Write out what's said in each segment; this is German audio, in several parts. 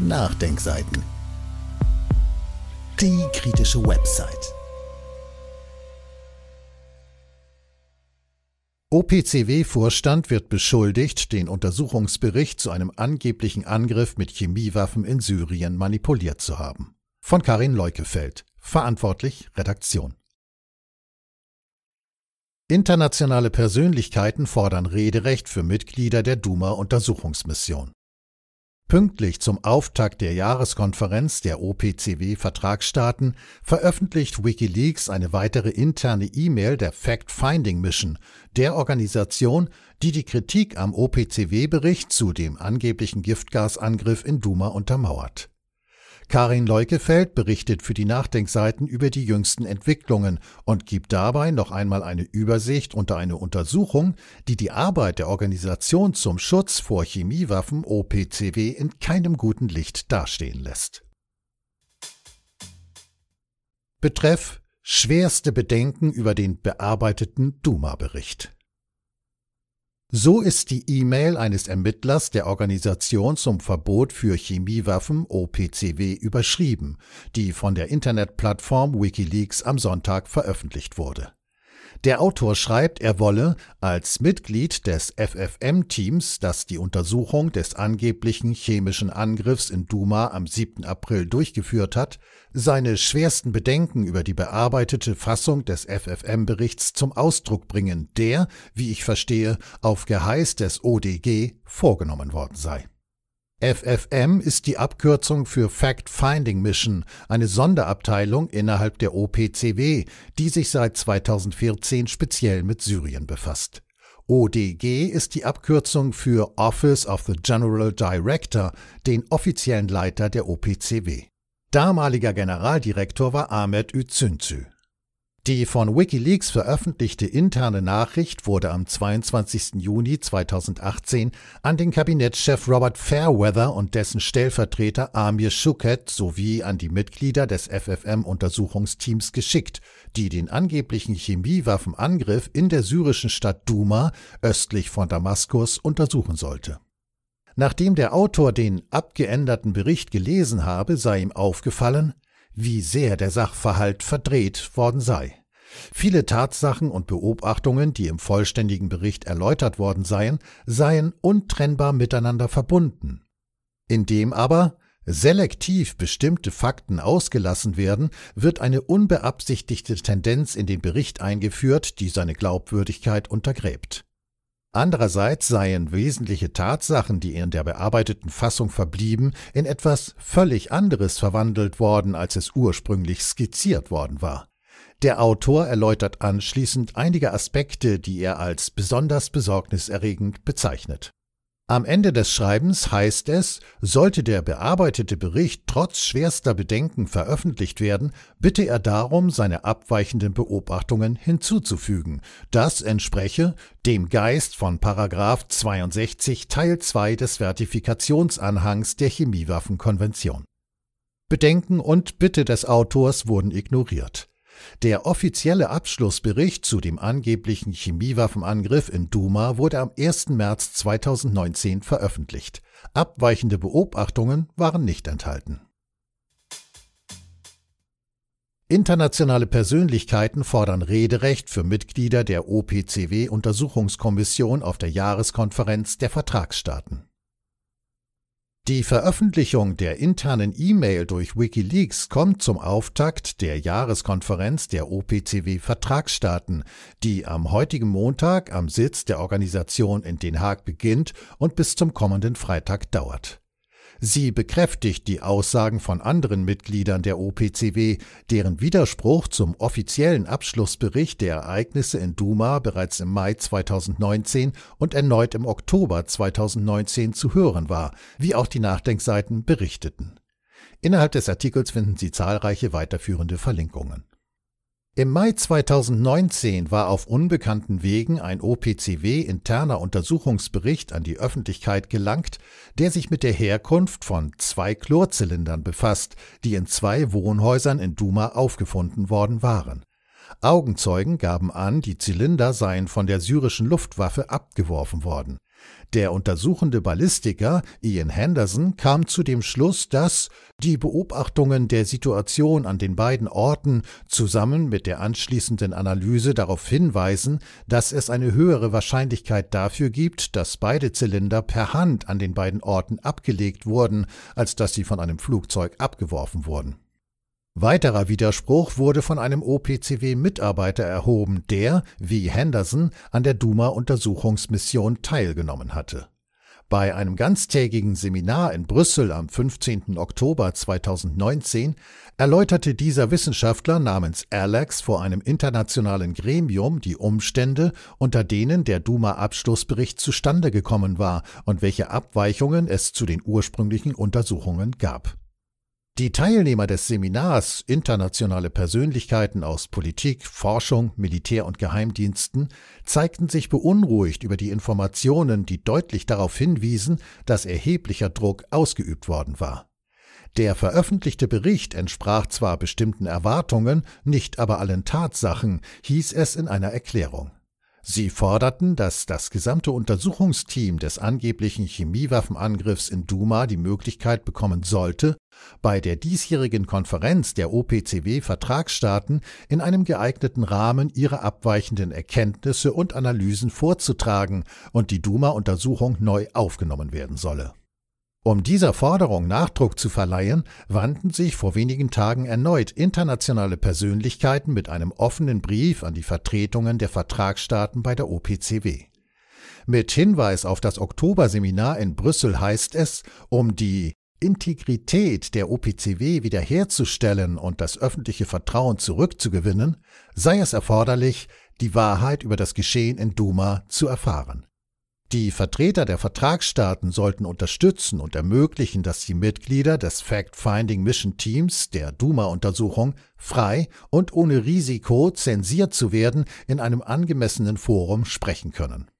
Nachdenkseiten. Die kritische Website. OPCW-Vorstand wird beschuldigt, den Untersuchungsbericht zu einem angeblichen Angriff mit Chemiewaffen in Syrien manipuliert zu haben. Von Karin Leukefeld, verantwortlich Redaktion. Internationale Persönlichkeiten fordern Rederecht für Mitglieder der Duma-Untersuchungsmission. Pünktlich zum Auftakt der Jahreskonferenz der OPCW-Vertragsstaaten veröffentlicht Wikileaks eine weitere interne E-Mail der Fact-Finding Mission, der Organisation, die die Kritik am OPCW-Bericht zu dem angeblichen Giftgasangriff in Duma untermauert Karin Leukefeld berichtet für die Nachdenkseiten über die jüngsten Entwicklungen und gibt dabei noch einmal eine Übersicht unter eine Untersuchung, die die Arbeit der Organisation zum Schutz vor Chemiewaffen OPCW in keinem guten Licht dastehen lässt. Betreff schwerste Bedenken über den bearbeiteten Duma-Bericht. So ist die E-Mail eines Ermittlers der Organisation zum Verbot für Chemiewaffen OPCW überschrieben, die von der Internetplattform Wikileaks am Sonntag veröffentlicht wurde der Autor schreibt, er wolle als Mitglied des FFM-Teams, das die Untersuchung des angeblichen chemischen Angriffs in Duma am 7. April durchgeführt hat, seine schwersten Bedenken über die bearbeitete Fassung des FFM-Berichts zum Ausdruck bringen, der, wie ich verstehe, auf Geheiß des ODG vorgenommen worden sei. FFM ist die Abkürzung für Fact-Finding Mission, eine Sonderabteilung innerhalb der OPCW, die sich seit 2014 speziell mit Syrien befasst. ODG ist die Abkürzung für Office of the General Director, den offiziellen Leiter der OPCW. Damaliger Generaldirektor war Ahmed Üzüncü. Die von Wikileaks veröffentlichte interne Nachricht wurde am 22. Juni 2018 an den Kabinettschef Robert Fairweather und dessen Stellvertreter Amir Schuket sowie an die Mitglieder des FFM-Untersuchungsteams geschickt, die den angeblichen Chemiewaffenangriff in der syrischen Stadt Duma östlich von Damaskus untersuchen sollte. Nachdem der Autor den abgeänderten Bericht gelesen habe, sei ihm aufgefallen, wie sehr der Sachverhalt verdreht worden sei. Viele Tatsachen und Beobachtungen, die im vollständigen Bericht erläutert worden seien, seien untrennbar miteinander verbunden. Indem aber selektiv bestimmte Fakten ausgelassen werden, wird eine unbeabsichtigte Tendenz in den Bericht eingeführt, die seine Glaubwürdigkeit untergräbt. Andererseits seien wesentliche Tatsachen, die in der bearbeiteten Fassung verblieben, in etwas völlig anderes verwandelt worden, als es ursprünglich skizziert worden war. Der Autor erläutert anschließend einige Aspekte, die er als besonders besorgniserregend bezeichnet am Ende des Schreibens heißt es, sollte der bearbeitete Bericht trotz schwerster Bedenken veröffentlicht werden, bitte er darum, seine abweichenden Beobachtungen hinzuzufügen. Das entspreche dem Geist von Paragraph 62 Teil 2 des Vertifikationsanhangs der Chemiewaffenkonvention. Bedenken und Bitte des Autors wurden ignoriert. Der offizielle Abschlussbericht zu dem angeblichen Chemiewaffenangriff in Duma wurde am 1. März 2019 veröffentlicht. Abweichende Beobachtungen waren nicht enthalten. Internationale Persönlichkeiten fordern Rederecht für Mitglieder der OPCW Untersuchungskommission auf der Jahreskonferenz der Vertragsstaaten. Die Veröffentlichung der internen E-Mail durch Wikileaks kommt zum Auftakt der Jahreskonferenz der OPCW-Vertragsstaaten, die am heutigen Montag am Sitz der Organisation in Den Haag beginnt und bis zum kommenden Freitag dauert. Sie bekräftigt die Aussagen von anderen Mitgliedern der OPCW, deren Widerspruch zum offiziellen Abschlussbericht der Ereignisse in Duma bereits im Mai 2019 und erneut im Oktober 2019 zu hören war, wie auch die Nachdenkseiten berichteten. Innerhalb des Artikels finden Sie zahlreiche weiterführende Verlinkungen. Im Mai 2019 war auf unbekannten Wegen ein OPCW-interner Untersuchungsbericht an die Öffentlichkeit gelangt, der sich mit der Herkunft von zwei Chlorzylindern befasst, die in zwei Wohnhäusern in Duma aufgefunden worden waren. Augenzeugen gaben an, die Zylinder seien von der syrischen Luftwaffe abgeworfen worden. Der untersuchende Ballistiker Ian Henderson kam zu dem Schluss, dass die Beobachtungen der Situation an den beiden Orten zusammen mit der anschließenden Analyse darauf hinweisen, dass es eine höhere Wahrscheinlichkeit dafür gibt, dass beide Zylinder per Hand an den beiden Orten abgelegt wurden, als dass sie von einem Flugzeug abgeworfen wurden Weiterer Widerspruch wurde von einem OPCW-Mitarbeiter erhoben, der, wie Henderson, an der Duma-Untersuchungsmission teilgenommen hatte. Bei einem ganztägigen Seminar in Brüssel am 15. Oktober 2019 erläuterte dieser Wissenschaftler namens Alex vor einem internationalen Gremium die Umstände, unter denen der Duma-Abschlussbericht zustande gekommen war und welche Abweichungen es zu den ursprünglichen Untersuchungen gab. Die Teilnehmer des Seminars Internationale Persönlichkeiten aus Politik, Forschung, Militär und Geheimdiensten zeigten sich beunruhigt über die Informationen, die deutlich darauf hinwiesen, dass erheblicher Druck ausgeübt worden war. Der veröffentlichte Bericht entsprach zwar bestimmten Erwartungen, nicht aber allen Tatsachen, hieß es in einer Erklärung. Sie forderten, dass das gesamte Untersuchungsteam des angeblichen Chemiewaffenangriffs in Duma die Möglichkeit bekommen sollte, bei der diesjährigen Konferenz der OPCW-Vertragsstaaten in einem geeigneten Rahmen ihre abweichenden Erkenntnisse und Analysen vorzutragen und die Duma-Untersuchung neu aufgenommen werden solle. Um dieser Forderung Nachdruck zu verleihen, wandten sich vor wenigen Tagen erneut internationale Persönlichkeiten mit einem offenen Brief an die Vertretungen der Vertragsstaaten bei der OPCW. Mit Hinweis auf das Oktoberseminar in Brüssel heißt es, um die Integrität der OPCW wiederherzustellen und das öffentliche Vertrauen zurückzugewinnen, sei es erforderlich, die Wahrheit über das Geschehen in Duma zu erfahren. Die Vertreter der Vertragsstaaten sollten unterstützen und ermöglichen, dass die Mitglieder des Fact-Finding Mission Teams der Duma-Untersuchung frei und ohne Risiko, zensiert zu werden, in einem angemessenen Forum sprechen können.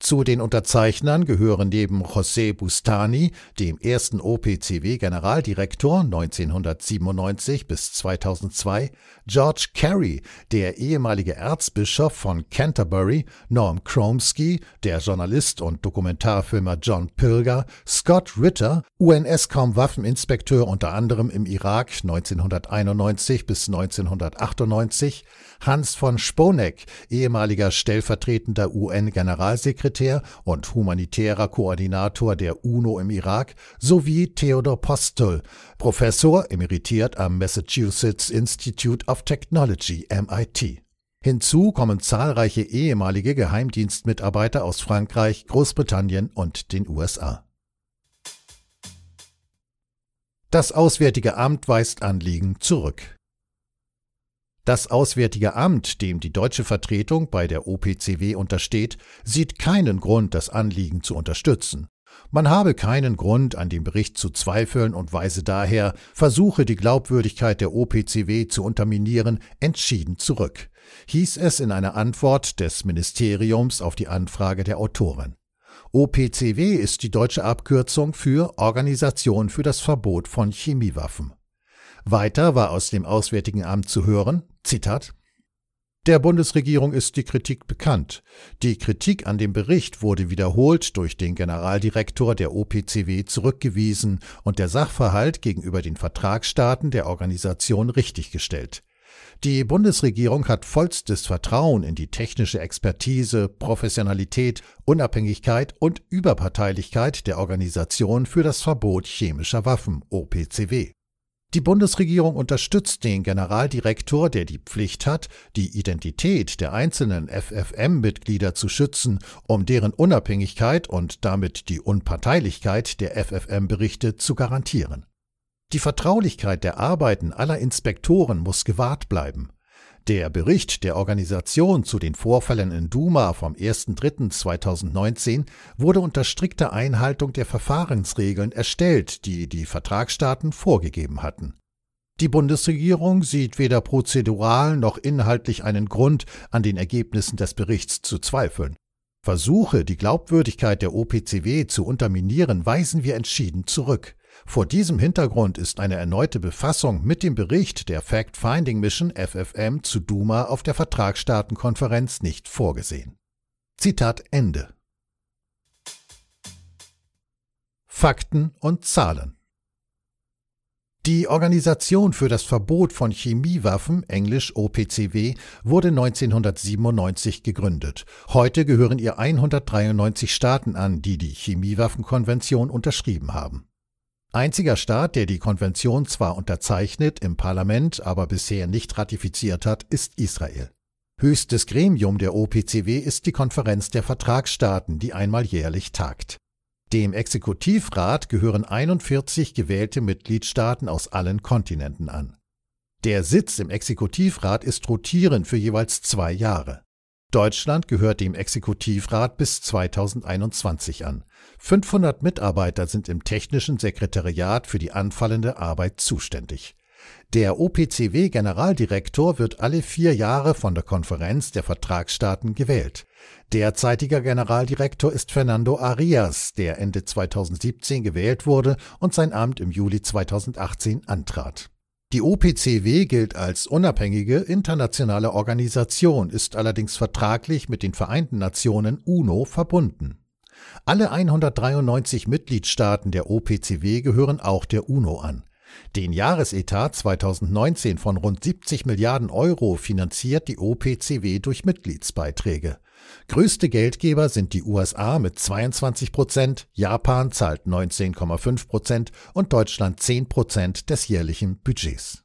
Zu den Unterzeichnern gehören neben José Bustani, dem ersten OPCW-Generaldirektor 1997 bis 2002, George Carey, der ehemalige Erzbischof von Canterbury, Norm Chomsky, der Journalist und Dokumentarfilmer John Pilger, Scott Ritter, UNS-Com-Waffeninspekteur unter anderem im Irak 1991 bis 1998, Hans von Sponeck, ehemaliger stellvertretender UN-Generalsekretär Generalsekretär und humanitärer Koordinator der UNO im Irak, sowie Theodor Postel, Professor emeritiert am Massachusetts Institute of Technology MIT. Hinzu kommen zahlreiche ehemalige Geheimdienstmitarbeiter aus Frankreich, Großbritannien und den USA. Das Auswärtige Amt weist Anliegen zurück. Das Auswärtige Amt, dem die deutsche Vertretung bei der OPCW untersteht, sieht keinen Grund, das Anliegen zu unterstützen. Man habe keinen Grund, an dem Bericht zu zweifeln und weise daher Versuche, die Glaubwürdigkeit der OPCW zu unterminieren, entschieden zurück, hieß es in einer Antwort des Ministeriums auf die Anfrage der Autorin. OPCW ist die deutsche Abkürzung für Organisation für das Verbot von Chemiewaffen. Weiter war aus dem Auswärtigen Amt zu hören, Zitat der Bundesregierung ist die Kritik bekannt. Die Kritik an dem Bericht wurde wiederholt durch den Generaldirektor der OPCW zurückgewiesen und der Sachverhalt gegenüber den Vertragsstaaten der Organisation richtiggestellt. Die Bundesregierung hat vollstes Vertrauen in die technische Expertise, Professionalität, Unabhängigkeit und Überparteilichkeit der Organisation für das Verbot chemischer Waffen OPCW. Die Bundesregierung unterstützt den Generaldirektor, der die Pflicht hat, die Identität der einzelnen FFM-Mitglieder zu schützen, um deren Unabhängigkeit und damit die Unparteilichkeit der FFM-Berichte zu garantieren. Die Vertraulichkeit der Arbeiten aller Inspektoren muss gewahrt bleiben. Der Bericht der Organisation zu den Vorfällen in Duma vom 01.03.2019 wurde unter strikter Einhaltung der Verfahrensregeln erstellt, die die Vertragsstaaten vorgegeben hatten. Die Bundesregierung sieht weder prozedural noch inhaltlich einen Grund, an den Ergebnissen des Berichts zu zweifeln. Versuche, die Glaubwürdigkeit der OPCW zu unterminieren, weisen wir entschieden zurück. Vor diesem Hintergrund ist eine erneute Befassung mit dem Bericht der Fact-Finding Mission FFM zu Duma auf der Vertragsstaatenkonferenz nicht vorgesehen. Zitat Ende. Fakten und Zahlen. Die Organisation für das Verbot von Chemiewaffen, englisch OPCW, wurde 1997 gegründet. Heute gehören ihr 193 Staaten an, die die Chemiewaffenkonvention unterschrieben haben. Einziger Staat, der die Konvention zwar unterzeichnet, im Parlament aber bisher nicht ratifiziert hat, ist Israel. Höchstes Gremium der OPCW ist die Konferenz der Vertragsstaaten, die einmal jährlich tagt. Dem Exekutivrat gehören 41 gewählte Mitgliedstaaten aus allen Kontinenten an. Der Sitz im Exekutivrat ist rotierend für jeweils zwei Jahre. Deutschland gehört dem Exekutivrat bis 2021 an. 500 Mitarbeiter sind im technischen Sekretariat für die anfallende Arbeit zuständig. Der OPCW-Generaldirektor wird alle vier Jahre von der Konferenz der Vertragsstaaten gewählt. Derzeitiger Generaldirektor ist Fernando Arias, der Ende 2017 gewählt wurde und sein Amt im Juli 2018 antrat. Die OPCW gilt als unabhängige internationale Organisation, ist allerdings vertraglich mit den Vereinten Nationen UNO verbunden. Alle 193 Mitgliedstaaten der OPCW gehören auch der UNO an. Den Jahresetat 2019 von rund 70 Milliarden Euro finanziert die OPCW durch Mitgliedsbeiträge. Größte Geldgeber sind die USA mit 22 Prozent, Japan zahlt 19,5 Prozent und Deutschland 10 Prozent des jährlichen Budgets.